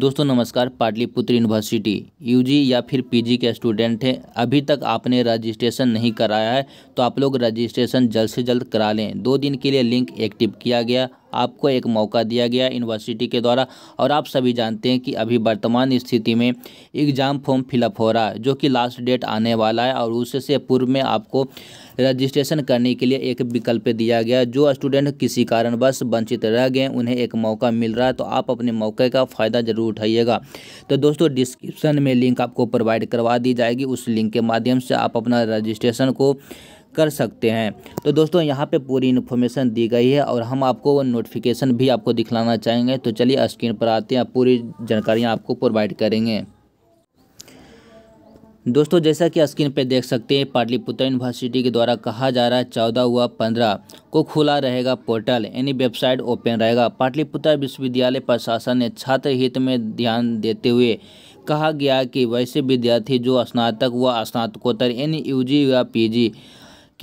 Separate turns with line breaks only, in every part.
दोस्तों नमस्कार Pataliputra university UG या फिर पीजी के स्टूडेंट हैं अभी तक आपने रजिस्ट्रेशन नहीं कराया है तो आप लोग रजिस्ट्रेशन जल्द से जल्द करा लें दो दिन के लिए लिंक एक्टिव किया गया आपको एक मौका दिया गया यूनिवर्सिटी के द्वारा और आप सभी जानते हैं कि अभी वर्तमान स्थिति में एग्ज़ाम फॉर्म फिलअप हो रहा है जो कि लास्ट डेट आने वाला है और उससे पूर्व में आपको रजिस्ट्रेशन करने के लिए एक विकल्प दिया गया जो स्टूडेंट किसी कारणवश वंचित रह गए उन्हें एक मौका मिल रहा है तो आप अपने मौके का फ़ायदा ज़रूर उठाइएगा तो दोस्तों डिस्क्रिप्शन में लिंक आपको प्रोवाइड करवा दी जाएगी उस लिंक के माध्यम से आप अपना रजिस्ट्रेशन को कर सकते हैं तो दोस्तों यहाँ पे पूरी इन्फॉर्मेशन दी गई है और हम आपको वो नोटिफिकेशन भी आपको दिखलाना चाहेंगे तो चलिए स्क्रीन पर आते हैं पूरी जानकारियाँ आपको प्रोवाइड करेंगे दोस्तों जैसा कि स्क्रीन पर देख सकते हैं पाटलिपुत्र यूनिवर्सिटी के द्वारा कहा जा रहा है चौदह व पंद्रह को खुला रहेगा पोर्टल यानी वेबसाइट ओपन रहेगा पाटलिपुत्र विश्वविद्यालय प्रशासन ने छात्र हित में ध्यान देते हुए कहा गया कि वैसे विद्यार्थी जो स्नातक व स्नातकोत्तर यानी यूजी या पीजी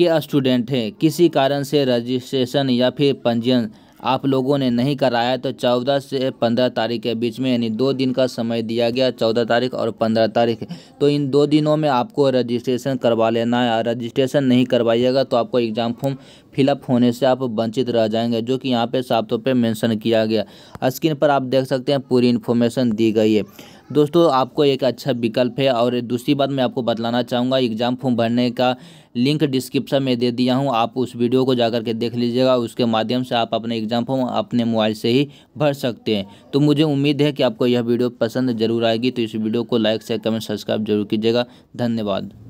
के स्टूडेंट हैं किसी कारण से रजिस्ट्रेशन या फिर पंजीयन आप लोगों ने नहीं कराया तो 14 से 15 तारीख के बीच में यानी दो दिन का समय दिया गया 14 तारीख और 15 तारीख तो इन दो दिनों में आपको रजिस्ट्रेशन करवा लेना है रजिस्ट्रेशन नहीं करवाइएगा तो आपको एग्ज़ाम फॉर्म फिलअप होने से आप वंचित रह जाएंगे जो कि यहाँ पे साफ तौर पे मेंशन किया गया स्क्रीन पर आप देख सकते हैं पूरी इन्फॉर्मेशन दी गई है दोस्तों आपको एक अच्छा विकल्प है और दूसरी बात मैं आपको बतलाना चाहूँगा एग्ज़ाम फॉर्म भरने का लिंक डिस्क्रिप्शन में दे दिया हूँ आप उस वीडियो को जाकर के देख लीजिएगा उसके माध्यम से आप अपने एग्ज़ाम फॉर्म अपने मोबाइल से ही भर सकते हैं तो मुझे उम्मीद है कि आपको यह वीडियो पसंद ज़रूर आएगी तो इस वीडियो को लाइक शेयर कमेंट सब्सक्राइब जरूर कीजिएगा धन्यवाद